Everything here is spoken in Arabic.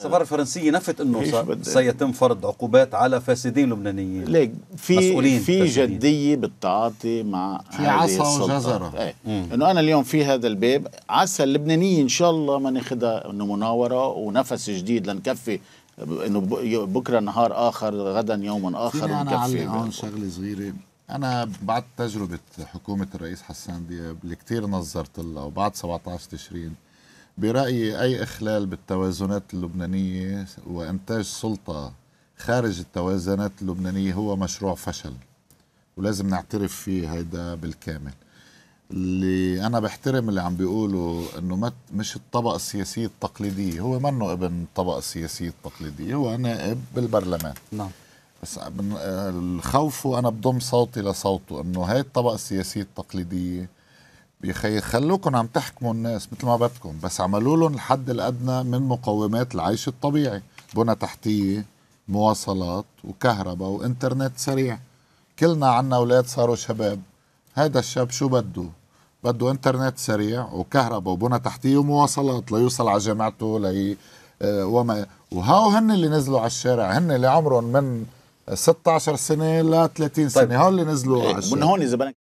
السفارة الفرنسية نفت انه سيتم فرض عقوبات على فاسدين لبنانيين ليك في مسؤولين في فاسدين. جديه بالتعاطي مع في عصا وجزرة ايه. انه انا اليوم في هذا الباب عسى اللبنانية ان شاء الله ما ناخذها انه مناورة ونفس جديد لنكفي انه بكره نهار اخر غدا يوم اخر ونكفي انا هون شغله صغيره انا بعد تجربه حكومه الرئيس حسان دياب اللي كثير نظرت لها وبعد 17 تشرين برأيي أي إخلال بالتوازنات اللبنانية وإنتاج سلطة خارج التوازنات اللبنانية هو مشروع فشل ولازم نعترف فيه هيدا بالكامل اللي أنا بحترم اللي عم بيقوله إنه مش الطبقة السياسية التقليدية هو منه ابن الطبقة السياسية التقليدية هو نائب بالبرلمان نعم بس آه، الخوف وأنا بضم صوتي لصوته إنه هاي الطبقة السياسية التقليدية يا خي خلوكم عم تحكموا الناس مثل ما بدكم بس عملوا لهم الحد الادنى من مقومات العيش الطبيعي بنى تحتيه مواصلات وكهرباء وانترنت سريع كلنا عنا اولاد صاروا شباب هذا الشاب شو بده بده انترنت سريع وكهرباء وبنى تحتيه ومواصلات ليوصل على جامعته لي آه، وما وهاو هن اللي نزلوا على الشارع هن اللي عمرهم من 16 سنه ل 30 طيب. سنه طيب. هول اللي نزلوا على الشارع من هون اذا بدك